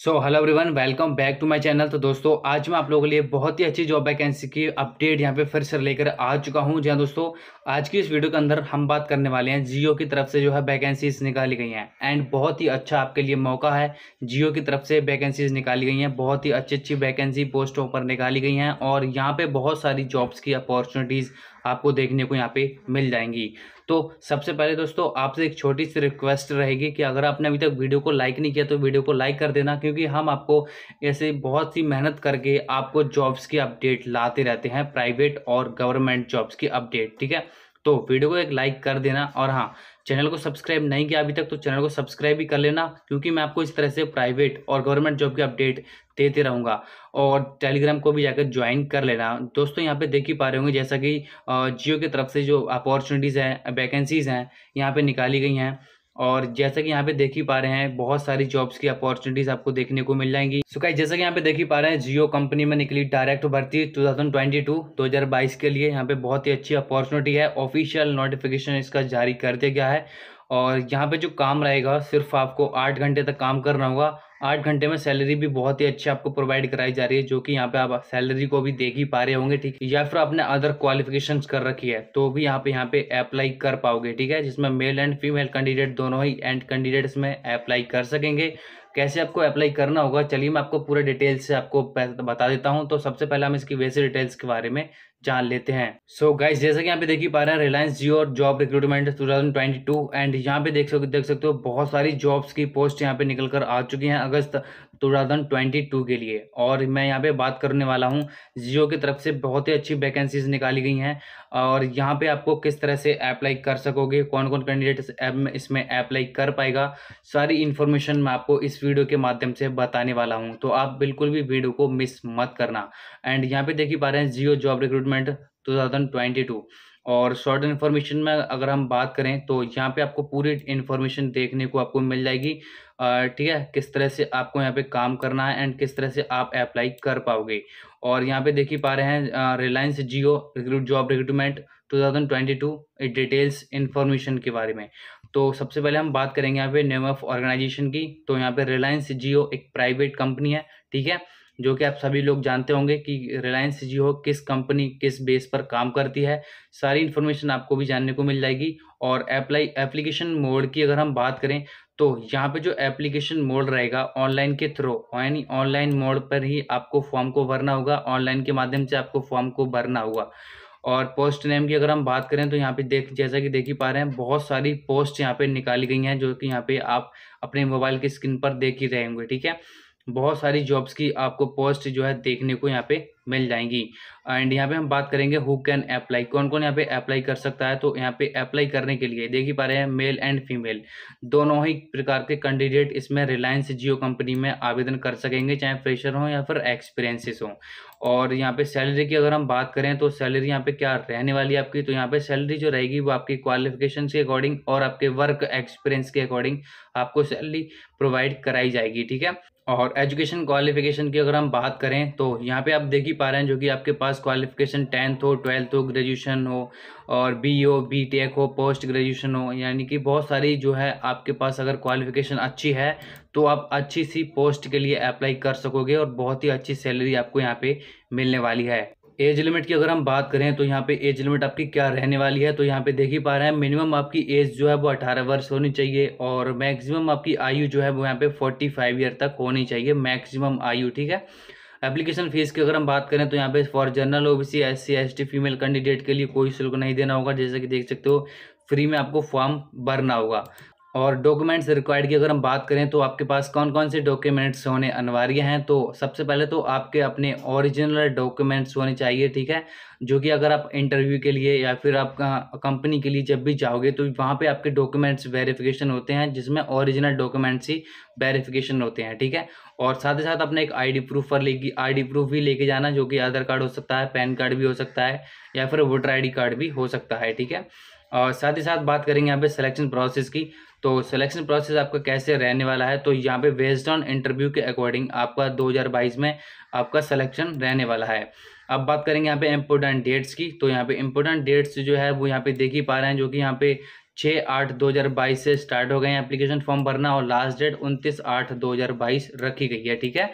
so hello everyone welcome back to my channel तो दोस्तों आज मैं आप लोगों के लिए बहुत ही अच्छी जॉब वैकेंसी की अपडेट यहाँ पे फिर से लेकर आ चुका हूँ जहाँ दोस्तों आज की इस वीडियो के अंदर हम बात करने वाले हैं जियो की तरफ से जो है वैकेंसीज निकाली गई हैं एंड बहुत ही अच्छा आपके लिए मौका है जियो की तरफ से वैकेंसीज निकाली गई हैं बहुत ही अच्छी अच्छी वैकेंसी पोस्टों पर निकाली गई हैं और यहाँ पर बहुत सारी जॉब्स की अपॉर्चुनिटीज़ आपको देखने को यहाँ पे मिल जाएंगी तो सबसे पहले दोस्तों आपसे एक छोटी सी रिक्वेस्ट रहेगी कि अगर आपने अभी तक वीडियो को लाइक नहीं किया तो वीडियो को लाइक कर देना क्योंकि हम आपको ऐसे बहुत सी मेहनत करके आपको जॉब्स की अपडेट लाते रहते हैं प्राइवेट और गवर्नमेंट जॉब्स की अपडेट ठीक है तो वीडियो को एक लाइक कर देना और हाँ चैनल को सब्सक्राइब नहीं किया अभी तक तो चैनल को सब्सक्राइब भी कर लेना क्योंकि मैं आपको इस तरह से प्राइवेट और गवर्नमेंट जॉब की अपडेट देते रहूँगा और टेलीग्राम को भी जाकर ज्वाइन कर लेना दोस्तों यहाँ पे देख ही पा रहे होंगे जैसा कि जियो की तरफ से जो अपॉर्चुनिटीज़ हैं वैकेंसीज़ हैं यहाँ पर निकाली गई हैं और जैसा कि यहाँ पे देख ही पा रहे हैं बहुत सारी जॉब्स की अपॉर्चुनिटीज आपको देखने को मिल जाएंगी सो गाइस जैसा कि यहाँ पे देख ही पा रहे हैं जियो कंपनी में निकली डायरेक्ट भर्ती 2022 2022 के लिए यहाँ पे बहुत ही अच्छी अपॉर्चुनिटी है ऑफिशियल नोटिफिकेशन इसका जारी कर दिया गया है और यहाँ पे जो काम रहेगा सिर्फ आपको आठ घंटे तक काम करना होगा आठ घंटे में सैलरी भी बहुत ही अच्छी आपको प्रोवाइड कराई जा रही है जो कि यहाँ पे आप सैलरी को भी देख ही पा रहे होंगे ठीक या फिर आपने अदर क्वालिफिकेशन कर रखी है तो भी यहाँ पे यहाँ पे अप्लाई कर पाओगे ठीक है जिसमें मेल एंड फीमेल कैंडिडेट दोनों ही एंड कैंडिडेट्स में अप्लाई कर सकेंगे कैसे आपको अप्लाई करना होगा चलिए मैं आपको पूरे डिटेल से आपको बता देता हूँ तो सबसे पहले हम इसकी वैसे डिटेल्स के बारे में जान लेते हैं सो so गाइस जैसा कि यहाँ पे देख ही पा रहे हैं रिलायंस जियो और जॉब रिक्रूटमेंट 2022 एंड यहाँ पे देख सकते देख सकते हो बहुत सारी जॉब्स की पोस्ट यहाँ पे निकल कर आ चुकी हैं अगस्त 2022 के लिए और मैं यहाँ पे बात करने वाला हूँ जियो की तरफ से बहुत ही अच्छी वैकेंसीज निकाली गई हैं और यहाँ पे आपको किस तरह से अप्लाई कर सकोगे कौन कौन कैंडिडेट इसमें अप्लाई कर पाएगा सारी इन्फॉर्मेशन मैं आपको इस वीडियो के माध्यम से बताने वाला हूँ तो आप बिल्कुल भी वीडियो को मिस मत करना एंड यहाँ पे ही पा रहे हैं जियो जॉब रिक्रूटमेंट टू और शॉर्ट इन्फॉर्मेशन में अगर हम बात करें तो यहाँ पे आपको पूरी इन्फॉर्मेशन देखने को आपको मिल जाएगी ठीक है किस तरह से आपको यहाँ पे काम करना है एंड किस तरह से आप अप्लाई कर पाओगे और यहाँ पे देख ही पा रहे हैं Reliance Jio recruit job recruitment 2022 details information के बारे में तो सबसे पहले हम बात करेंगे यहाँ पे नेम ऑफ ऑर्गेनाइजेशन की तो यहाँ पे रिलायंस जियो एक प्राइवेट कंपनी है ठीक है जो कि आप सभी लोग जानते होंगे कि रिलायंस जियो किस कंपनी किस बेस पर काम करती है सारी इन्फॉर्मेशन आपको भी जानने को मिल जाएगी और अप्लाई एप्लीकेशन मोड की अगर हम बात करें तो यहाँ पे जो एप्लीकेशन मोड रहेगा ऑनलाइन के थ्रू यानी ऑनलाइन मोड पर ही आपको फॉर्म को भरना होगा ऑनलाइन के माध्यम से आपको फॉर्म को भरना होगा और पोस्ट नेम की अगर हम बात करें तो यहाँ पे देख जैसा कि देख ही पा रहे हैं बहुत सारी पोस्ट यहाँ पे निकाली गई हैं जो कि यहाँ पे आप अपने मोबाइल की स्क्रीन पर देख ही रहेंगे ठीक है बहुत सारी जॉब्स की आपको पोस्ट जो है देखने को यहाँ पे मिल जाएंगी एंड यहाँ पे हम बात करेंगे हु कैन अप्लाई कौन कौन यहाँ पे अप्लाई कर सकता है तो यहाँ पे अप्लाई करने के लिए देख ही पा रहे हैं मेल एंड फीमेल दोनों ही प्रकार के कैंडिडेट इसमें रिलायंस जियो कंपनी में आवेदन कर सकेंगे चाहे फ्रेशर हो या फिर एक्सपीरियंसिस हो और यहाँ पे सैलरी की अगर हम बात करें तो सैलरी यहाँ पे क्या रहने वाली है आपकी तो यहाँ पे सैलरी जो रहेगी वो आपकी क्वालिफिकेशन के अकॉर्डिंग और आपके वर्क एक्सपीरियंस के अकॉर्डिंग आपको सैलरी प्रोवाइड कराई जाएगी ठीक है और एजुकेशन क्वालिफिकेशन की अगर हम बात करें तो यहाँ पे आप देख ही पा रहे हैं जो कि आपके पास क्वालिफिकेशन टेंथ हो ट्वेल्थ हो ग्रेजुएशन हो और बी हो बी टेक हो पोस्ट ग्रेजुएशन हो यानी कि बहुत सारी जो है आपके पास अगर क्वालिफिकेशन अच्छी है तो आप अच्छी सी पोस्ट के लिए अप्लाई कर सकोगे और बहुत ही अच्छी सैलरी आपको यहाँ पे मिलने वाली है एज लिमिट की अगर हम बात करें तो यहाँ पे एज लिमिट आपकी क्या रहने वाली है तो यहाँ पे देख ही पा रहे हैं मिनिमम आपकी एज जो है वो अठारह वर्ष होनी चाहिए और मैक्सिमम आपकी आयु जो है वो यहाँ पे फोर्टी फाइव ईयर तक होनी चाहिए मैक्सिमम आयु ठीक है एप्लीकेशन फीस की अगर हम बात करें तो यहाँ पे for general O S C S T female candidate के लिए कोई शुल्क नहीं देना होगा जैसे कि देख सकते हो फ्री में आपको फॉर्म भरना होगा और डॉक्यूमेंट्स रिक्वायर्ड की अगर हम बात करें तो आपके पास कौन कौन से डॉक्यूमेंट्स होने अनिवार्य हैं तो सबसे पहले तो आपके अपने ओरिजिनल डॉक्यूमेंट्स होने चाहिए ठीक है जो कि अगर आप इंटरव्यू के लिए या फिर आप कंपनी के लिए जब भी जाओगे तो वहाँ पे आपके डॉक्यूमेंट्स वेरिफिकेशन होते हैं जिसमें ओरिजिनल डॉक्यूमेंट्स ही वेरिफिकेशन होते हैं ठीक है और साथ ही साथ अपने एक आईडी प्रूफ पर लेगी आईडी प्रूफ भी लेके जाना जो कि आधार कार्ड हो सकता है पैन कार्ड भी हो सकता है या फिर वोटर आईडी कार्ड भी हो सकता है ठीक है और साथ ही साथ बात करेंगे यहाँ पे सिलेक्शन प्रोसेस की तो सिलेक्शन प्रोसेस आपका कैसे रहने वाला है तो यहाँ पे बेस्ड ऑन इंटरव्यू के अकॉर्डिंग आपका 2022 में आपका सिलेक्शन रहने वाला है अब बात करेंगे यहाँ पे इम्पोर्टेंट डेट्स की तो यहाँ पे इम्पोर्टेंट डेट्स जो है वो यहाँ पे देख ही पा रहे हैं जो कि यहाँ पे छः आठ दो हज़ार बाईस से स्टार्ट हो गए हैं एप्लीकेशन फॉर्म भरना और लास्ट डेट उनतीस आठ दो हज़ार बाईस रखी गई है ठीक है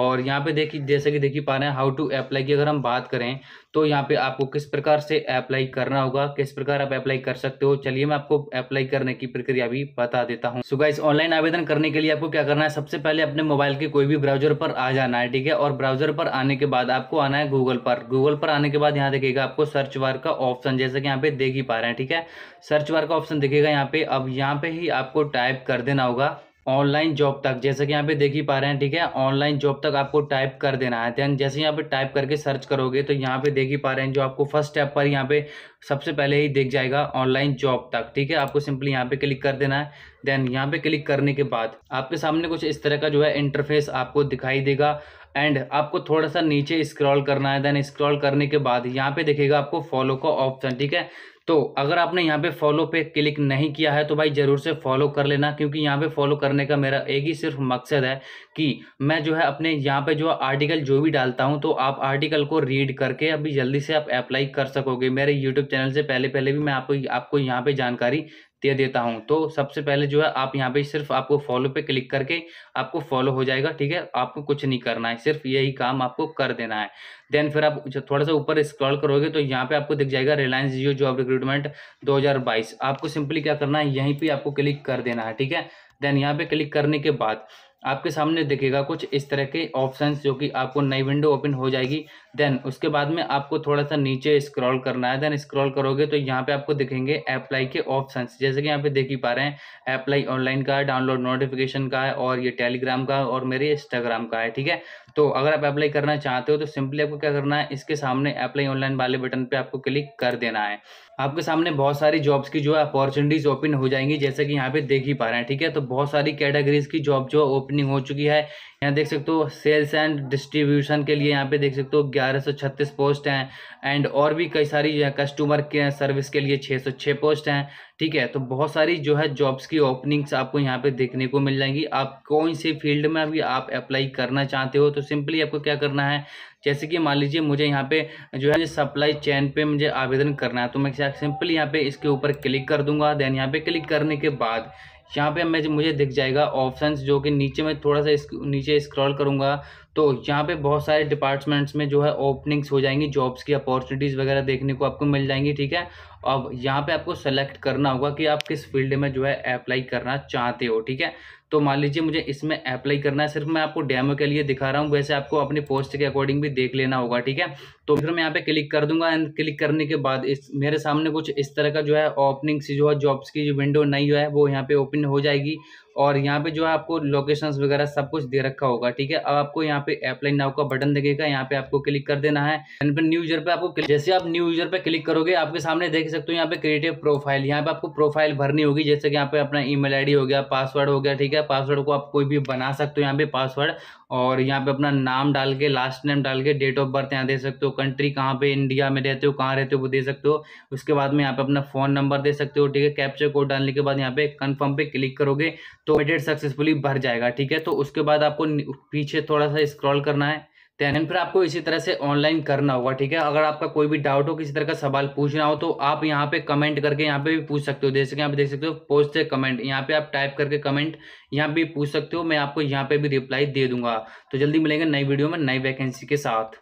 और यहाँ पे देखिए जैसे कि देखिए पा रहे हैं हाउ टू अप्लाई की अगर हम बात करें तो यहाँ पे आपको किस प्रकार से अप्लाई करना होगा किस प्रकार आप अप्लाई कर सकते हो चलिए मैं आपको अप्लाई करने की प्रक्रिया भी बता देता हूँ सुबह इस ऑनलाइन आवेदन करने के लिए आपको क्या करना है सबसे पहले अपने मोबाइल के कोई भी ब्राउजर पर आ जाना है ठीक है और ब्राउजर पर आने के बाद आपको आना है गूगल पर गूगल पर आने के बाद यहाँ देखिएगा आपको सर्च वार का ऑप्शन जैसे कि यहाँ पे देख ही पा रहे हैं ठीक है सर्च वार का ऑप्शन दिखेगा यहाँ पे अब यहाँ पे ही आपको टाइप कर देना होगा ऑनलाइन जॉब तक जैसे कि यहाँ पे देख ही पा रहे हैं ठीक है ऑनलाइन जॉब तक आपको टाइप कर देना है देन जैसे यहाँ पे टाइप करके सर्च करोगे तो यहाँ पे देख ही पा रहे हैं जो आपको फर्स्ट स्टेप पर यहाँ पे सबसे पहले ही देख जाएगा ऑनलाइन जॉब तक ठीक है आपको सिंपली यहाँ पे क्लिक कर देना है देन यहाँ पे क्लिक करने के बाद आपके सामने कुछ इस तरह का जो है इंटरफेस आपको दिखाई देगा एंड आपको थोड़ा सा नीचे स्क्रॉल करना है देन स्क्रॉल करने के बाद यहाँ पे देखेगा आपको फॉलो का ऑप्शन ठीक है तो अगर आपने यहाँ पे फॉलो पे क्लिक नहीं किया है तो भाई ज़रूर से फॉलो कर लेना क्योंकि यहाँ पे फॉलो करने का मेरा एक ही सिर्फ मकसद है कि मैं जो है अपने यहाँ पे जो आर्टिकल जो भी डालता हूँ तो आप आर्टिकल को रीड करके अभी जल्दी से आप अप्लाई कर सकोगे मेरे यूट्यूब चैनल से पहले पहले भी मैं आपको आपको यहाँ पर जानकारी दे देता हूँ तो सबसे पहले जो है आप यहाँ पे सिर्फ आपको फॉलो पे क्लिक करके आपको फॉलो हो जाएगा ठीक है आपको कुछ नहीं करना है सिर्फ यही काम आपको कर देना है देन फिर आप थोड़ा सा ऊपर स्क्रॉल करोगे तो यहाँ पे आपको दिख जाएगा रिलायंस जियो जॉब रिक्रूटमेंट 2022 आपको सिंपली क्या करना है यहीं पर आपको क्लिक कर देना है ठीक है देन यहाँ पे क्लिक करने के बाद आपके सामने दिखेगा कुछ इस तरह के ऑप्शंस जो कि आपको नई विंडो ओपन हो जाएगी देन उसके बाद में आपको थोड़ा सा नीचे स्क्रॉल करना है देन स्क्रॉल करोगे तो यहाँ पे आपको दिखेंगे अप्लाई के ऑप्शन जैसे कि यहाँ पे देख ही पा रहे हैं अप्लाई ऑनलाइन का है डाउनलोड नोटिफिकेशन का है और ये टेलीग्राम का और मेरे इंस्टाग्राम का है ठीक है तो अगर आप अप्लाई करना चाहते हो तो सिंपली आपको क्या करना है इसके सामने अप्लाई ऑनलाइन वाले बटन पर आपको क्लिक कर देना है आपके सामने बहुत सारी जॉब्स की जो है अपॉर्चुनिटीज ओपन हो जाएंगी जैसे कि यहाँ पे देख ही पा रहे हैं ठीक है तो बहुत सारी कैटेगरीज की जॉब जो ओपनिंग हो चुकी है यहाँ देख सकते हो सेल्स एंड डिस्ट्रीब्यूशन के लिए यहाँ पे देख सकते हो ग्यारह पोस्ट हैं एंड और भी कई सारी जो है कस्टमर के सर्विस के लिए 606 पोस्ट हैं ठीक है तो बहुत सारी जो है जॉब्स की ओपनिंग्स आपको यहाँ पे देखने को मिल जाएंगी आप कौन से फील्ड में अभी आप अप्लाई करना चाहते हो तो सिंपली आपको क्या करना है जैसे कि मान लीजिए मुझे यहाँ पे जो है सप्लाई चैन पे मुझे आवेदन करना है तो मैं सिंपली यहाँ पे इसके ऊपर क्लिक कर दूंगा देन यहाँ पे क्लिक करने के बाद यहाँ पे मैं मुझे दिख जाएगा ऑप्शंस जो कि नीचे में थोड़ा सा इस, नीचे स्क्रॉल करूँगा तो यहाँ पे बहुत सारे डिपार्टमेंट्स में जो है ओपनिंग्स हो जाएंगी जॉब्स की अपॉर्चुनिटीज़ वगैरह देखने को आपको मिल जाएंगी ठीक है अब यहाँ पे आपको सेलेक्ट करना होगा कि आप किस फील्ड में जो है अप्लाई करना चाहते हो ठीक है तो मान लीजिए मुझे इसमें अप्लाई करना है सिर्फ मैं आपको डेमो के लिए दिखा रहा हूँ वैसे आपको अपनी पोस्ट के अकॉर्डिंग भी देख लेना होगा ठीक है तो फिर मैं यहाँ पे क्लिक कर दूंगा एंड क्लिक करने के बाद इस मेरे सामने कुछ इस तरह का जो है ओपनिंग सी जो है जॉब्स की जो विंडो नई जो है वो यहाँ पे ओपन हो जाएगी और यहाँ पे जो है आपको लोकेशंस वगैरह सब कुछ दे रखा होगा ठीक है अब आपको यहाँ पे अप्लाई नाउ का बटन देखेगा यहाँ पे आपको क्लिक कर देना है न्यू यूजर पे आपको जैसे आप न्यू यूजर पे क्लिक करोगे आपके सामने देख सकते हो यहाँ पे क्रिएटिव प्रोफाइल यहाँ पे आपको प्रोफाइल भरनी होगी जैसे कि यहाँ पे अपना ई मेल हो गया पासवर्ड हो गया ठीक है पासवर्ड को आप कोई भी बना सकते हो यहाँ पे पासवर्ड और यहाँ पे अपना नाम डाल के लास्ट नेम डाल के डेट ऑफ बर्थ यहाँ दे सकते हो कंट्री कहाँ पे इंडिया में रहते हो कहाँ रहते हो वो दे सकते हो उसके बाद में यहाँ पे अपना फ़ोन नंबर दे सकते हो ठीक है कैप्चर कोड डालने के बाद यहाँ पे कन्फर्म पे क्लिक करोगे तो एडिट सक्सेसफुली भर जाएगा ठीक है तो उसके बाद आपको पीछे थोड़ा सा स्क्रॉल करना है देन फिर आपको इसी तरह से ऑनलाइन करना होगा ठीक है अगर आपका कोई भी डाउट हो किसी तरह का सवाल पूछना हो तो आप यहाँ पे कमेंट करके यहाँ पे भी पूछ सकते हो जैसे कि आप देख सकते हो पोस्ट से कमेंट यहाँ पे आप टाइप करके कमेंट यहाँ पे पूछ सकते हो मैं आपको यहाँ पे भी रिप्लाई दे दूंगा तो जल्दी मिलेंगे नई वीडियो में नई वैकेंसी के साथ